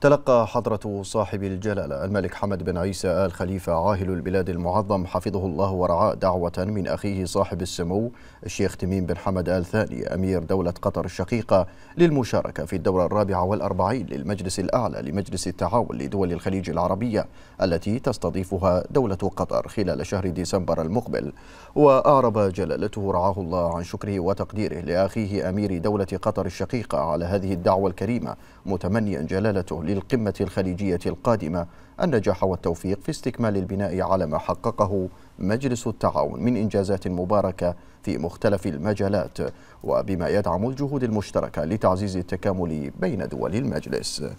تلقى حضرة صاحب الجلالة الملك حمد بن عيسى آل خليفة عاهل البلاد المعظم حفظه الله ورعاه دعوة من أخيه صاحب السمو الشيخ تميم بن حمد آل ثاني أمير دولة قطر الشقيقة للمشاركة في الدورة الرابعة والأربعين للمجلس الأعلى لمجلس التعاون لدول الخليج العربية التي تستضيفها دولة قطر خلال شهر ديسمبر المقبل وأعرب جلالته رعاه الله عن شكره وتقديره لأخيه أمير دولة قطر الشقيقة على هذه الدعوة الكريمة متمنيا جلالته للقمة الخليجية القادمة النجاح والتوفيق في استكمال البناء على ما حققه مجلس التعاون من إنجازات مباركة في مختلف المجالات وبما يدعم الجهود المشتركة لتعزيز التكامل بين دول المجلس